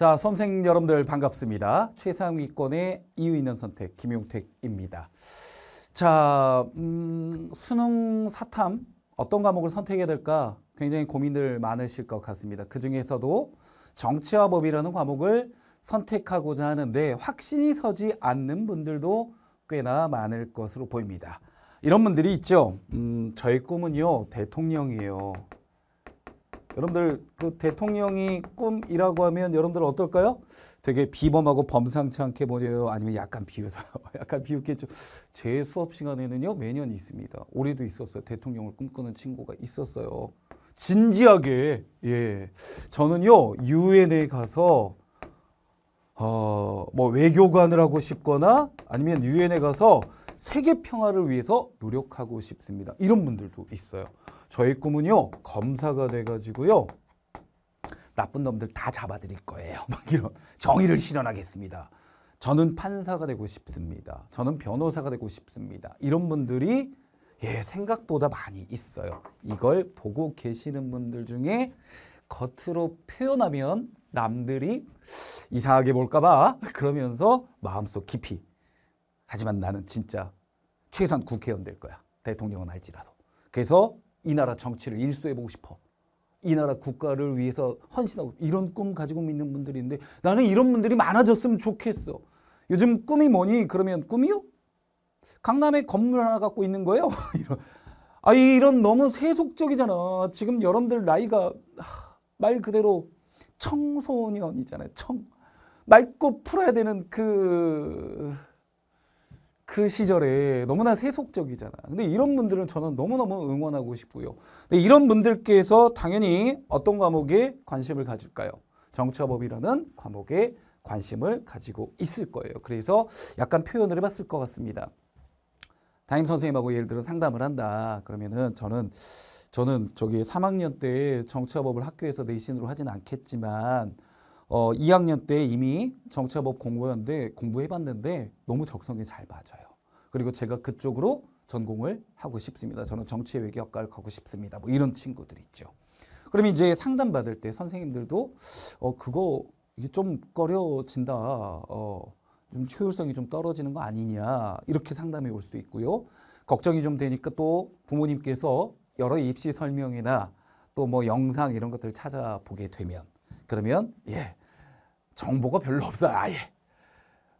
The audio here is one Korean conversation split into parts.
자, 수험생 여러분들 반갑습니다. 최상위권의 이유 있는 선택 김용택입니다. 자, 음, 수능 사탐 어떤 과목을 선택해야 될까 굉장히 고민들 많으실 것 같습니다. 그 중에서도 정치와 법이라는 과목을 선택하고자 하는데 확신이 서지 않는 분들도 꽤나 많을 것으로 보입니다. 이런 분들이 있죠. 음, 저의 꿈은요, 대통령이에요. 여러분들 그 대통령이 꿈이라고 하면 여러분들 어떨까요? 되게 비범하고 범상치 않게 보여요. 아니면 약간 비웃어 약간 비웃겠죠. 제 수업 시간에는요. 매년 있습니다. 올해도 있었어요. 대통령을 꿈꾸는 친구가 있었어요. 진지하게 예 저는요 유엔에 가서 어뭐 외교관을 하고 싶거나 아니면 유엔에 가서 세계 평화를 위해서 노력하고 싶습니다 이런 분들도 있어요 저의 꿈은요 검사가 돼가지고요 나쁜 놈들 다 잡아드릴 거예요. 막 이런 정의를 실현하겠습니다. 저는 판사가 되고 싶습니다. 저는 변호사가 되고 싶습니다. 이런 분들이 예, 생각보다 많이 있어요. 이걸 보고 계시는 분들 중에 겉으로 표현하면 남들이 이상하게 볼까봐 그러면서 마음속 깊이 하지만 나는 진짜 최소한 국회의원 될 거야. 대통령은 할지라도. 그래서 이 나라 정치를 일소해보고 싶어. 이 나라 국가를 위해서 헌신하고 이런 꿈 가지고 있는 분들인데 나는 이런 분들이 많아졌으면 좋겠어. 요즘 꿈이 뭐니? 그러면 꿈이요? 강남에 건물 하나 갖고 있는 거예요? 이런. 아 이런 너무 세속적이잖아. 지금 여러분들 나이가 하, 말 그대로 청소년이잖아요. 청 맑고 풀어야 되는 그그 시절에 너무나 세속적이잖아. 근데 이런 분들은 저는 너무너무 응원하고 싶고요. 근데 이런 분들께서 당연히 어떤 과목에 관심을 가질까요? 정처법이라는 과목에 관심을 가지고 있을 거예요. 그래서 약간 표현을 해봤을 것 같습니다. 담임 선생님하고 예를 들어 상담을 한다. 그러면은 저는 저는 저기 3학년 때정처법을 학교에서 내신으로 하진 않겠지만 어, 2학년 때 이미 정치법 공부였는데 공부해봤는데 너무 적성에 잘 맞아요. 그리고 제가 그쪽으로 전공을 하고 싶습니다. 저는 정치외교학과를 가고 싶습니다. 뭐 이런 친구들 있죠. 그럼 이제 상담 받을 때 선생님들도 어 그거 이게 좀 꺼려진다. 어, 좀 효율성이 좀 떨어지는 거 아니냐 이렇게 상담이 올수 있고요. 걱정이 좀 되니까 또 부모님께서 여러 입시 설명이나 또 뭐 영상 이런 것들을 찾아보게 되면 그러면 예 정보가 별로 없어요. 아예.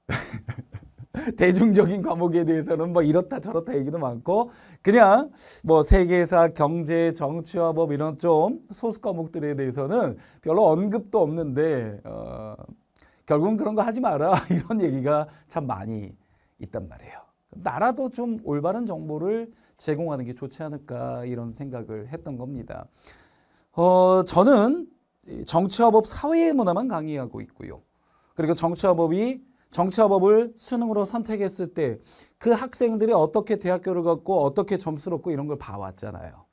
대중적인 과목에 대해서는 뭐 이렇다 저렇다 얘기도 많고 그냥 뭐 세계사, 경제, 정치와 법 이런 좀 소수 과목들에 대해서는 별로 언급도 없는데 어, 결국은 그런 거 하지 마라 이런 얘기가 참 많이 있단 말이에요. 나라도 좀 올바른 정보를 제공하는 게 좋지 않을까 이런 생각을 했던 겁니다. 어, 저는 정치화법 사회의 문화만 강의하고 있고요. 그리고 정치와 법이 정치와 법을 수능으로 선택했을 때 그 학생들이 어떻게 대학교를 갔고 어떻게 점수를 얻고 이런 걸 봐왔잖아요.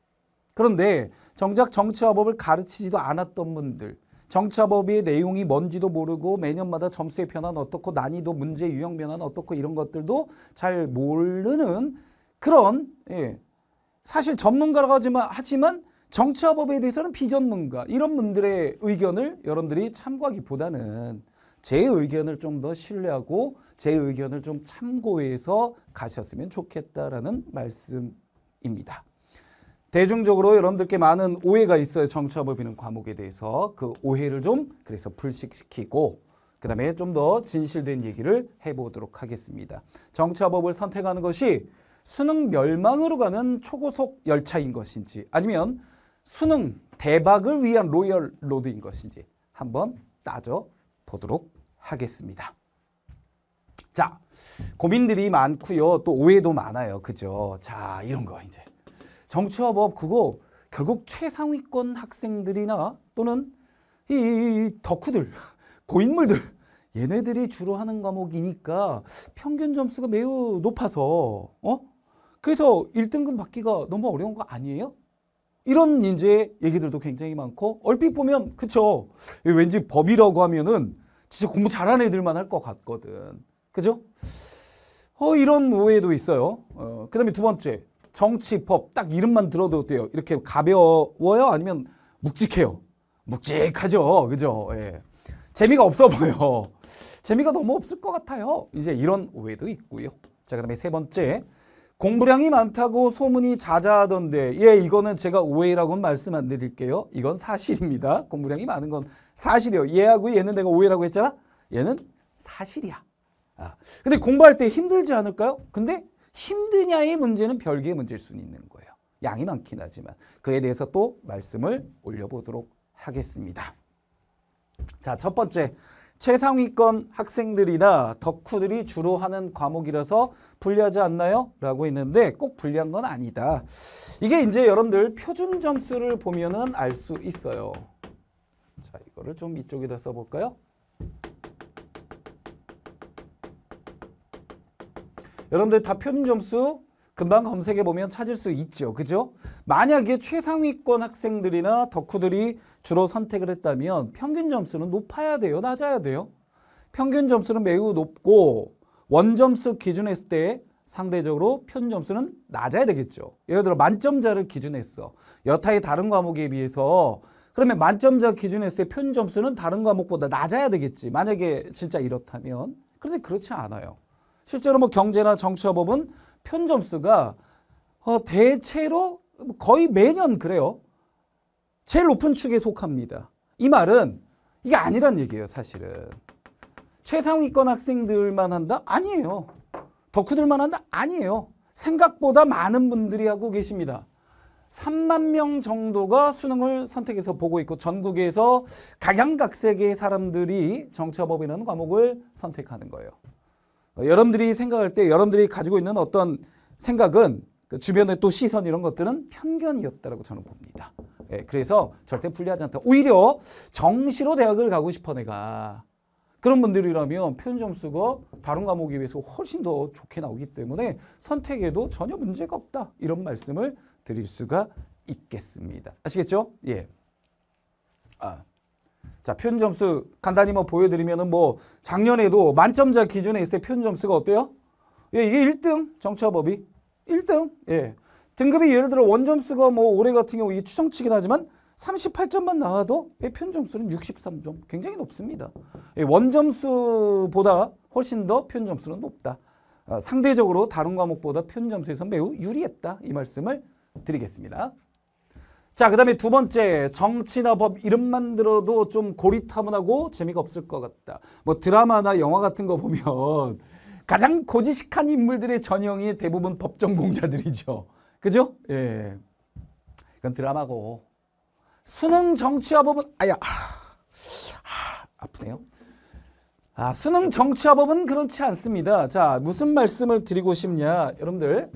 그런데 정작 정치와 법을 가르치지도 않았던 분들 정치와 법의 내용이 뭔지도 모르고 매년마다 점수의 변화는 어떻고 난이도 문제 유형 변화는 어떻고 이런 것들도 잘 모르는 그런 예. 사실 전문가라고 하지만, 하지만 정치화 법에 대해서는 비전문가 이런 분들의 의견을 여러분들이 참고하기보다는 제 의견을 좀 더 신뢰하고 제 의견을 좀 참고해서 가셨으면 좋겠다라는 말씀입니다. 대중적으로 여러분들께 많은 오해가 있어요. 정치와 법이는 과목에 대해서 그 오해를 좀 그래서 불식시키고 그 다음에 좀 더 진실된 얘기를 해보도록 하겠습니다. 정치와 법을 선택하는 것이 수능 멸망으로 가는 초고속 열차인 것인지 아니면 수능 대박을 위한 로열 로드인 것인지 한번 따져 보도록 하겠습니다. 자, 고민들이 많고요. 또 오해도 많아요. 그죠? 자, 이런 거 이제. 정치화법 그거 결국 최상위권 학생들이나 또는 이, 덕후들, 고인물들 얘네들이 주로 하는 과목이니까 평균 점수가 매우 높아서 어? 그래서 1등급 받기가 너무 어려운 거 아니에요? 이런 이제 얘기들도 굉장히 많고 얼핏 보면 그쵸 왠지 법이라고 하면은 진짜 공부 잘하는 애들만 할 것 같거든 그죠? 어 이런 오해도 있어요 어, 그 다음에 두 번째 정치법 딱 이름만 들어도 돼요 이렇게 가벼워요? 아니면 묵직해요? 묵직하죠 그죠? 예. 재미가 없어 보여 재미가 너무 없을 것 같아요 이제 이런 오해도 있고요 자그 다음에 세 번째 공부량이 많다고 소문이 자자하던데 예 이거는 제가 오해라고는 말씀 안 드릴게요. 이건 사실입니다. 공부량이 많은 건 사실이에요. 얘하고 얘는 내가 오해라고 했잖아. 얘는 사실이야. 아, 근데 공부할 때 힘들지 않을까요? 근데 힘드냐의 문제는 별개의 문제일 수는 있는 거예요. 양이 많긴 하지만 그에 대해서 또 말씀을 올려보도록 하겠습니다. 자, 첫 번째 최상위권 학생들이나 덕후들이 주로 하는 과목이라서 불리하지 않나요? 라고 했는데 꼭 불리한 건 아니다. 이게 이제 여러분들 표준 점수를 보면은 알 수 있어요. 자, 이거를 좀 이쪽에다 써볼까요? 여러분들 다 표준 점수 금방 검색해 보면 찾을 수 있죠. 그죠? 만약에 최상위권 학생들이나 덕후들이 주로 선택을 했다면 평균 점수는 높아야 돼요? 낮아야 돼요? 평균 점수는 매우 높고 원점수 기준했을 때 상대적으로 표준 점수는 낮아야 되겠죠. 예를 들어 만점자를 기준했어. 여타의 다른 과목에 비해서 그러면 만점자 기준했을 때 표준 점수는 다른 과목보다 낮아야 되겠지. 만약에 진짜 이렇다면. 그런데 그렇지 않아요. 실제로 뭐 경제나 정치화법은 편점수가 어, 대체로 거의 매년 그래요. 제일 높은 축에 속합니다. 이 말은 이게 아니란 얘기예요, 사실은. 최상위권 학생들만 한다? 아니에요. 덕후들만 한다? 아니에요. 생각보다 많은 분들이 하고 계십니다. 3만 명 정도가 수능을 선택해서 보고 있고 전국에서 각양각색의 사람들이 정치화법이라는 과목을 선택하는 거예요. 어, 여러분들이 생각할 때 여러분들이 가지고 있는 어떤 생각은 그 주변의 또 시선 이런 것들은 편견이었다라고 저는 봅니다. 예, 그래서 절대 불리하지 않다. 오히려 정시로 대학을 가고 싶어 내가 그런 분들이라면 표현 점수가 다른 과목에 비해서 훨씬 더 좋게 나오기 때문에 선택에도 전혀 문제가 없다. 이런 말씀을 드릴 수가 있겠습니다. 아시겠죠? 예. 아. 자, 표현 점수 간단히 뭐 보여드리면은 뭐 작년에도 만점자 기준에 있을 때 표현 점수가 어때요? 예, 이게 1등 정차법이 1등. 예. 등급이 예를 들어 원점수가 뭐 올해 같은 경우 이게 추정치긴 하지만 38점만 나와도 예, 표현 점수는 63점. 굉장히 높습니다. 예, 원점수보다 훨씬 더 표현 점수는 높다. 아, 상대적으로 다른 과목보다 표현 점수에서 매우 유리했다. 이 말씀을 드리겠습니다. 자, 그 다음에 두 번째 정치나 법 이름만 들어도 좀 고리타분하고 재미가 없을 것 같다. 뭐 드라마나 영화 같은 거 보면 가장 고지식한 인물들의 전형이 대부분 법정공자들이죠 그죠? 예. 이건 드라마고 수능 정치와 법은 아야 아, 아, 프네요 아, 수능 정치와 법은 그렇지 않습니다. 자, 무슨 말씀을 드리고 싶냐, 여러분들.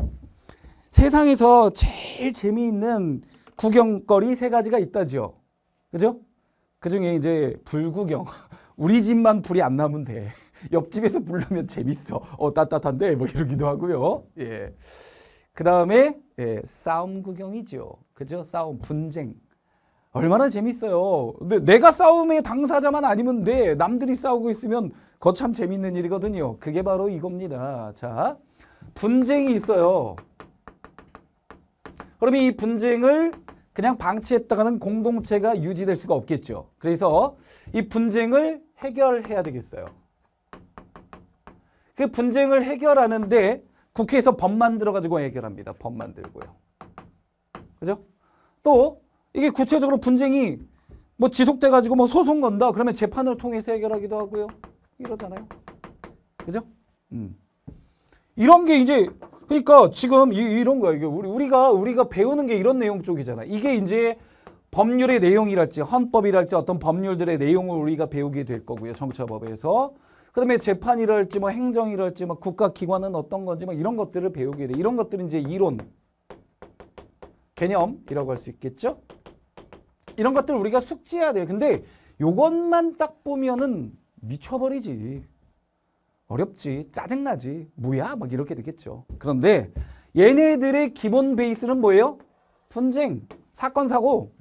세상에서 제일 재미있는 구경거리 세 가지가 있다지요. 그죠? 그 중에 이제 불구경. 우리 집만 불이 안 나면 돼. 옆집에서 불나면 재밌어. 어, 따뜻한데? 뭐 이러기도 하고요. 예. 그 다음에, 예, 싸움 구경이죠. 그죠? 싸움, 분쟁. 얼마나 재밌어요. 근데 내가 싸움의 당사자만 아니면 돼. 남들이 싸우고 있으면 거참 재밌는 일이거든요. 그게 바로 이겁니다. 자, 분쟁이 있어요. 그럼 이 분쟁을 그냥 방치했다가는 공동체가 유지될 수가 없겠죠. 그래서 이 분쟁을 해결해야 되겠어요. 그 분쟁을 해결하는데 국회에서 법 만들어가지고 해결합니다. 법 만들고요. 그죠? 또 이게 구체적으로 분쟁이 뭐 지속돼가지고 뭐 소송 건다. 그러면 재판을 통해서 해결하기도 하고요. 이러잖아요. 그죠? 음. 이런 게 이제 그러니까 지금 이, 런 거야. 이게 우리, 우리가 우리가 배우는 게 이런 내용 쪽이잖아. 이게 이제 법률의 내용이랄지 헌법이랄지 어떤 법률들의 내용을 우리가 배우게 될 거고요. 정치법에서. 그다음에 재판이랄지 뭐 행정이랄지 뭐 국가기관은 어떤 건지 막 뭐 이런 것들을 배우게 돼. 이런 것들은 이제 이론 개념이라고 할 수 있겠죠. 이런 것들 우리가 숙지해야 돼. 근데 요것만 딱 보면은 미쳐버리지. 어렵지, 짜증나지, 뭐야? 막 이렇게 되겠죠. 그런데 얘네들의 기본 베이스는 뭐예요? 분쟁, 사건, 사고.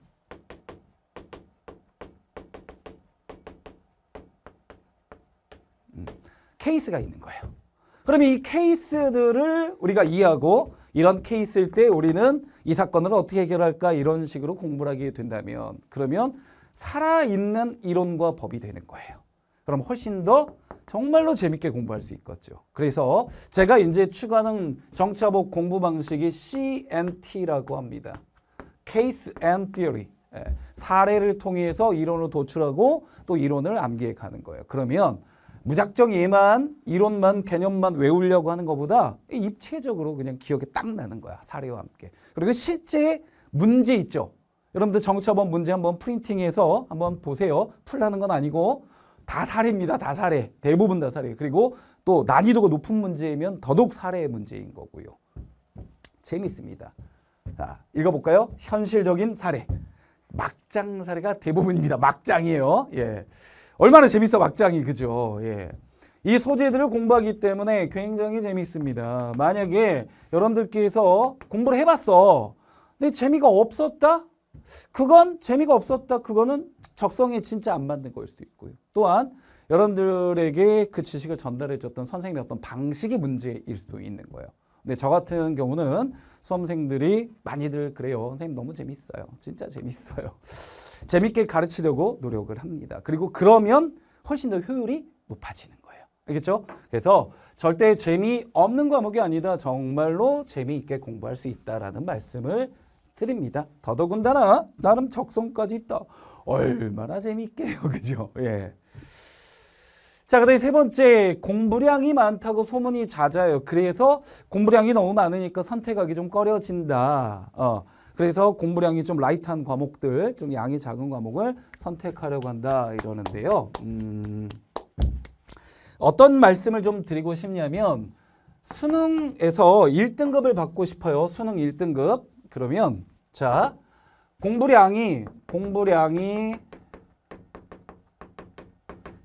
음, 케이스가 있는 거예요. 그럼 이 케이스들을 우리가 이해하고 이런 케이스일 때 우리는 이 사건을 어떻게 해결할까 이런 식으로 공부를 하게 된다면 그러면 살아있는 이론과 법이 되는 거예요. 그럼 훨씬 더 정말로 재밌게 공부할 수 있겠죠. 그래서 제가 이제 추가하는 정차복 공부 방식이 CNT라고 합니다. Case and Theory. 예, 사례를 통해서 이론을 도출하고 또 이론을 암기해 가는 거예요. 그러면 무작정 얘만 이론만 개념만 외우려고 하는 것보다 입체적으로 그냥 기억에 딱 나는 거야. 사례와 함께. 그리고 실제 문제 있죠. 여러분들 정차범 문제 한번 프린팅해서 한번 보세요. 풀라는 건 아니고 다 사례입니다. 다 사례. 대부분 다 사례. 그리고 또 난이도가 높은 문제이면 더더욱 사례의 문제인 거고요. 재밌습니다. 자, 읽어볼까요? 현실적인 사례. 막장 사례가 대부분입니다. 막장이에요. 예. 얼마나 재밌어, 막장이. 그죠? 예. 이 소재들을 공부하기 때문에 굉장히 재밌습니다. 만약에 여러분들께서 공부를 해봤어. 근데 재미가 없었다? 그건 재미가 없었다. 그거는 적성에 진짜 안 맞는 거일 수도 있고요. 또한 여러분들에게 그 지식을 전달해 줬던 선생님의 어떤 방식이 문제일 수도 있는 거예요. 근데 저 같은 경우는 수험생들이 많이들 그래요. 선생님 너무 재밌어요. 진짜 재밌어요. 재밌게 가르치려고 노력을 합니다. 그리고 그러면 훨씬 더 효율이 높아지는 거예요. 알겠죠? 그래서 절대 재미없는 과목이 아니다. 정말로 재미있게 공부할 수 있다라는 말씀을 드립니다. 더더군다나 나름 적성까지 있다. 얼마나 재밌게요. 그죠? 예. 자, 그 다음에 세 번째, 공부량이 많다고 소문이 잦아요. 그래서 공부량이 너무 많으니까 선택하기 좀 꺼려진다. 어, 그래서 공부량이 좀 라이트한 과목들, 좀 양이 작은 과목을 선택하려고 한다. 이러는데요. 음, 어떤 말씀을 좀 드리고 싶냐면, 수능에서 1등급을 받고 싶어요. 수능 1등급. 그러면, 자, 공부량이 공부량이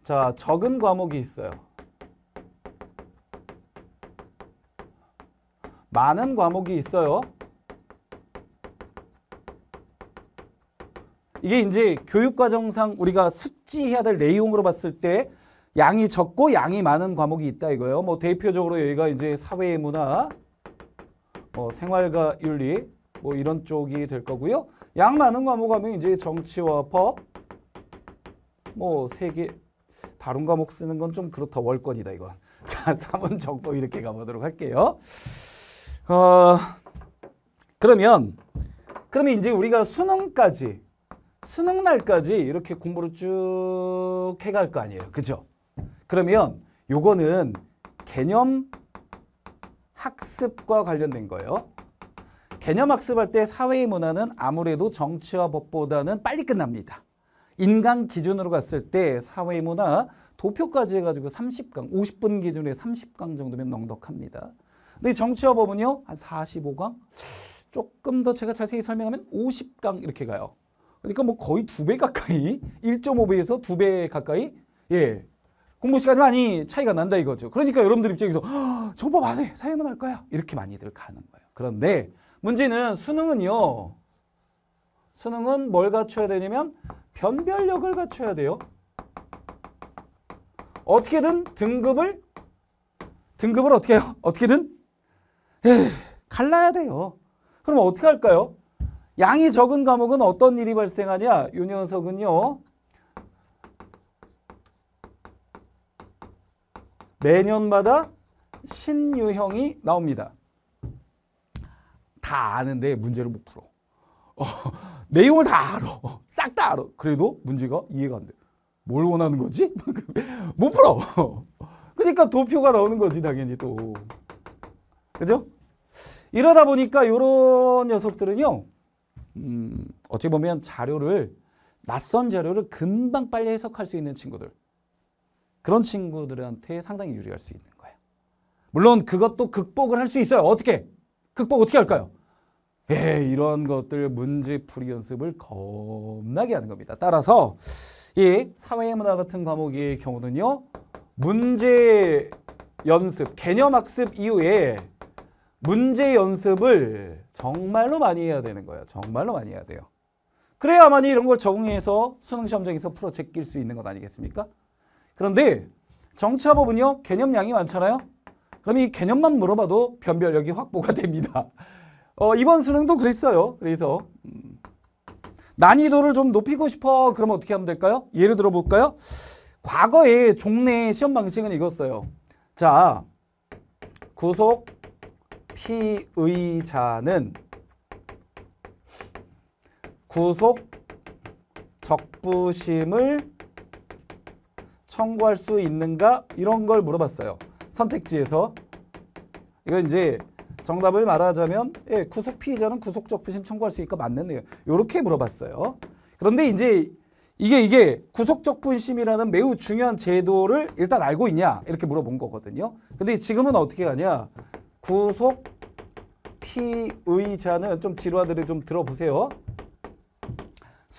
자 적은 과목이 있어요. 많은 과목이 있어요. 이게 이제 교육과정상 우리가 숙지해야 될 내용으로 봤을 때 양이 적고 양이 많은 과목이 있다 이거예요. 뭐 대표적으로 여기가 이제 사회 문화, 뭐 생활과 윤리 뭐 이런 쪽이 될 거고요. 양 많은 과목 하면 이제 정치와 법, 뭐 세 개 다른 과목 쓰는 건 좀 그렇다 월권이다 이건. 자, 3번 정도 이렇게 가보도록 할게요. 어, 그러면 그러면 이제 우리가 수능까지 수능 날까지 이렇게 공부를 쭉 해갈 거 아니에요. 그죠? 그러면 요거는 개념 학습과 관련된 거예요. 개념 학습할 때 사회의 문화는 아무래도 정치와 법보다는 빨리 끝납니다. 인강 기준으로 갔을 때 사회의 문화 도표까지 해가지고 30강, 50분 기준에 30강 정도면 넉넉합니다. 근데 정치와 법은요, 한 45강? 조금 더 제가 자세히 설명하면 50강 이렇게 가요. 그러니까 뭐 거의 두 배 가까이, 1.5배에서 두 배 가까이, 예. 공부 시간이 많이 차이가 난다 이거죠. 그러니까 여러분들 입장에서, 정법 안 해! 사회만 할 거야! 이렇게 많이들 가는 거예요. 그런데 문제는 수능은요. 수능은 뭘 갖춰야 되냐면 변별력을 갖춰야 돼요. 어떻게든 등급을 등급을 어떻게 해요? 어떻게든 에이, 갈라야 돼요. 그럼 어떻게 할까요? 양이 적은 과목은 어떤 일이 발생하냐? 이 녀석은요. 매년마다 신유형이 나옵니다. 다 아는데 문제를 못 풀어. 어, 내용을 다 알아. 싹 다 알아. 그래도 문제가 이해가 안 돼. 뭘 원하는 거지? 못 풀어. 그러니까 도표가 나오는 거지, 당연히 또. 그죠? 이러다 보니까 요런 녀석들은요, 음, 어찌 보면 자료를, 낯선 자료를 금방 빨리 해석할 수 있는 친구들. 그런 친구들한테 상당히 유리할 수 있는 거예요. 물론 그것도 극복을 할 수 있어요. 어떻게? 극복 어떻게 할까요? 예, 이런 것들 문제풀이 연습을 겁나게 하는 겁니다. 따라서 이 사회문화 같은 과목의 경우는요. 문제 연습, 개념 학습 이후에 문제 연습을 정말로 많이 해야 되는 거예요. 정말로 많이 해야 돼요. 그래야만이 런걸 적응해서 수능 시험장에서 풀어 제낄 수 있는 것 아니겠습니까? 그런데 정치화법은요. 개념량이 많잖아요. 그럼 이 개념만 물어봐도 변별력이 확보가 됩니다. 어, 이번 수능도 그랬어요. 그래서 음, 난이도를 좀 높이고 싶어 그러면 어떻게 하면 될까요? 예를 들어 볼까요? 과거의 종래 시험 방식은 이었어요 자, 구속 피의자는 구속 적부심을 청구할 수 있는가 이런 걸 물어봤어요. 선택지에서 이거 이제 정답을 말하자면 예, 구속 피의자는 구속적 부심 청구할 수 있고 맞는 내용 이렇게 물어봤어요. 그런데 이제 이게 이게 구속적 분심이라는 매우 중요한 제도를 일단 알고 있냐 이렇게 물어본 거거든요. 근데 지금은 어떻게 가냐? 구속 피의자는 좀 지루하더니 좀 들어보세요.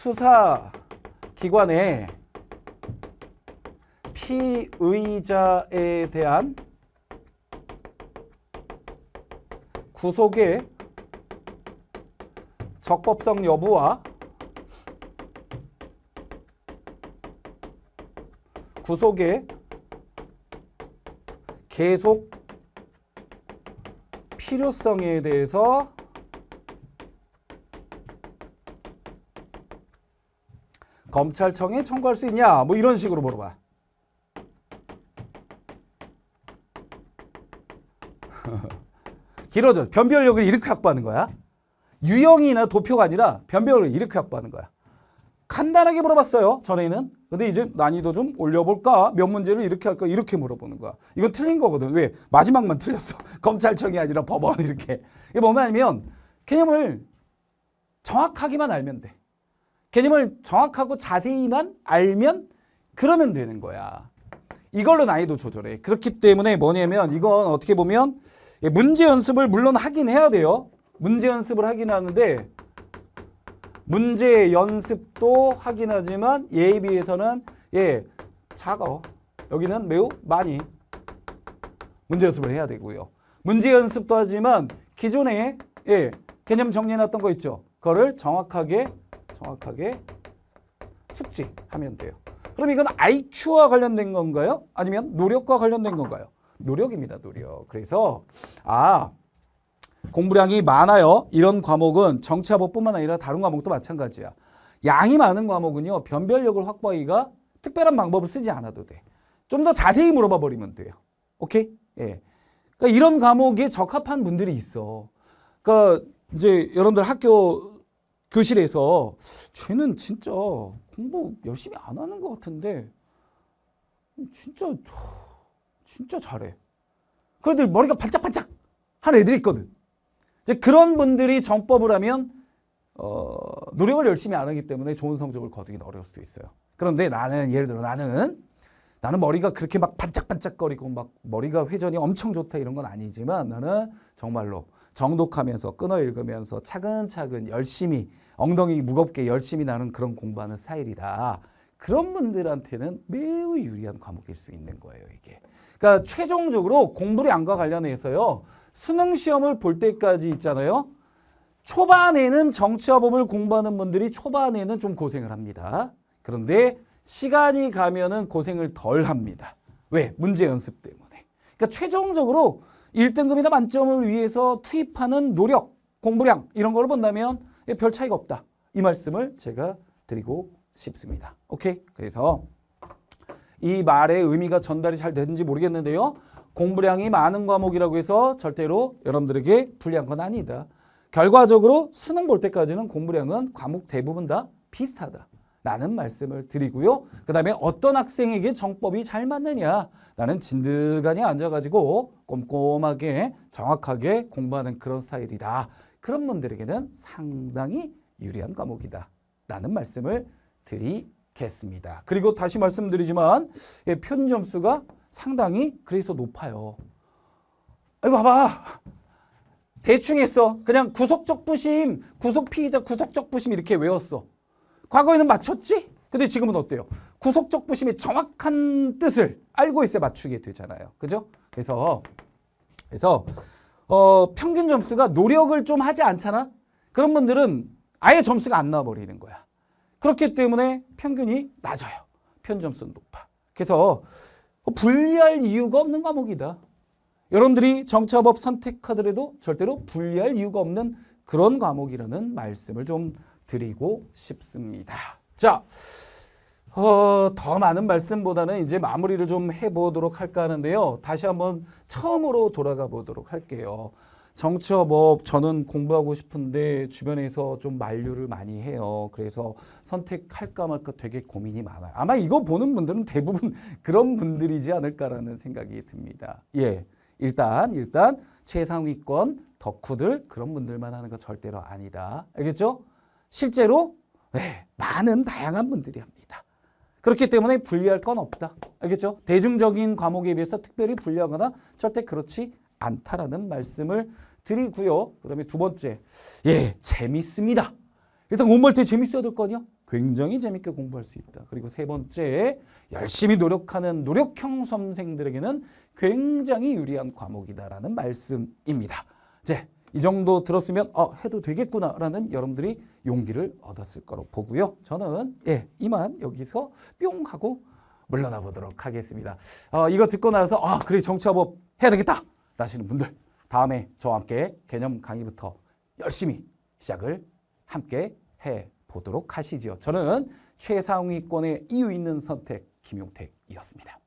수사 기관에 피의자에 대한 구속의 적법성 여부와 구속의 계속 필요성에 대해서 검찰청에 청구할 수 있냐 뭐 이런 식으로 물어봐 요 길어져. 변별력을 이렇게 확보하는 거야. 유형이나 도표가 아니라 변별력을 이렇게 확보하는 거야. 간단하게 물어봤어요. 전에는. 근데 이제 난이도 좀 올려볼까? 몇 문제를 이렇게 할까? 이렇게 물어보는 거야. 이건 틀린 거거든. 왜? 마지막만 틀렸어. 검찰청이 아니라 법원 이렇게. 이게 뭐냐면 개념을 정확하게만 알면 돼. 개념을 정확하고 자세히만 알면 그러면 되는 거야. 이걸로 난이도 조절해. 그렇기 때문에 뭐냐면 이건 어떻게 보면 예, 문제 연습을 물론 하긴 해야 돼요. 문제 연습을 하긴 하는데 문제 연습도 하긴 하지만 예에 비해서는 예 작어. 여기는 매우 많이 문제 연습을 해야 되고요. 문제 연습도 하지만 기존에 예 개념 정리해놨던 거 있죠. 그거를 정확하게 정확하게 숙지하면 돼요. 그럼 이건 IQ와 관련된 건가요? 아니면 노력과 관련된 건가요? 노력입니다, 노력. 그래서 아 공부량이 많아요. 이런 과목은 정치화법뿐만 아니라 다른 과목도 마찬가지야. 양이 많은 과목은요. 변별력을 확보하기가 특별한 방법을 쓰지 않아도 돼. 좀 더 자세히 물어봐 버리면 돼요. 오케이? 예. 그러니까 이런 과목에 적합한 분들이 있어. 그러니까 이제 여러분들 학교 교실에서 쟤는 진짜 공부 열심히 안 하는 것 같은데 진짜 진짜 잘해. 그래도 머리가 반짝반짝 하는 애들이 있거든. 이제 그런 분들이 정법을 하면 어, 노력을 열심히 안 하기 때문에 좋은 성적을 거두긴 어려울 수도 있어요. 그런데 나는 예를 들어 나는 나는 머리가 그렇게 막 반짝반짝거리고 막 머리가 회전이 엄청 좋다 이런 건 아니지만 나는 정말로 정독하면서 끊어 읽으면서 차근차근 열심히 엉덩이 무겁게 열심히 나는 그런 공부하는 스타일이다. 그런 분들한테는 매우 유리한 과목일 수 있는 거예요, 이게. 그러니까 최종적으로 공부량과 관련해서요. 수능 시험을 볼 때까지 있잖아요. 초반에는 정치화법을 공부하는 분들이 초반에는 좀 고생을 합니다. 그런데 시간이 가면은 고생을 덜 합니다. 왜? 문제 연습 때문에. 그러니까 최종적으로 1등급이나 만점을 위해서 투입하는 노력, 공부량 이런 걸 본다면 별 차이가 없다. 이 말씀을 제가 드리고 싶습니다. 오케이? 그래서 이 말의 의미가 전달이 잘 되는지 모르겠는데요. 공부량이 많은 과목이라고 해서 절대로 여러분들에게 불리한 건 아니다. 결과적으로 수능 볼 때까지는 공부량은 과목 대부분 다 비슷하다. 라는 말씀을 드리고요. 그 다음에 어떤 학생에게 정법이 잘 맞느냐 나는 진드간이 앉아가지고 꼼꼼하게 정확하게 공부하는 그런 스타일이다. 그런 분들에게는 상당히 유리한 과목이다. 라는 말씀을 드리겠습니다. 그리고 다시 말씀드리지만 예, 표 점수가 상당히 그래서 높아요. 아 봐봐. 대충 했어. 그냥 구속적 부심, 구속 피의자 구속적 부심 이렇게 외웠어. 과거에는 맞췄지? 근데 지금은 어때요? 구속적 부심의 정확한 뜻을 알고 있어 야 맞추게 되잖아요. 그죠? 그래서 그래서 어, 평균 점수가 노력을 좀 하지 않잖아. 그런 분들은 아예 점수가 안 나와 버리는 거야. 그렇기 때문에 평균이 낮아요. 편 점수는 높아. 그래서 어, 불리할 이유가 없는 과목이다. 여러분들이 정차법 선택하더라도 절대로 불리할 이유가 없는 그런 과목이라는 말씀을 좀 드리고 싶습니다. 자, 어, 더 많은 말씀보다는 이제 마무리를 좀 해보도록 할까 하는데요. 다시 한번 처음으로 돌아가 보도록 할게요. 정치업 저는 공부하고 싶은데 주변에서 좀 만류를 많이 해요. 그래서 선택할까 말까 되게 고민이 많아요. 아마 이거 보는 분들은 대부분 그런 분들이지 않을까라는 생각이 듭니다. 예. 일단 일단 최상위권 덕후들 그런 분들만 하는 거 절대로 아니다. 알겠죠? 실제로 네, 많은 다양한 분들이 합니다. 그렇기 때문에 불리할 건 없다. 알겠죠? 대중적인 과목에 비해서 특별히 불리하거나 절대 그렇지 않다라는 말씀을 드리고요. 그 다음에 두 번째, 예, 재밌습니다. 일단 공부할 때 재밌어야 될 거 아니야? 굉장히 재밌게 공부할 수 있다. 그리고 세 번째, 열심히 노력하는 노력형 선생들에게는 굉장히 유리한 과목이다라는 말씀입니다. 이제 이 정도 들었으면 아, 해도 되겠구나라는 여러분들이 용기를 얻었을 거로 보고요. 저는 예, 이만 여기서 뿅 하고 물러나 보도록 하겠습니다. 어, 이거 듣고 나서 아 그래 정치화법 해야 되겠다 라시는 분들 다음에 저와 함께 개념 강의부터 열심히 시작을 함께 해 보도록 하시지요. 저는 최상위권의 이유 있는 선택 김용택이었습니다.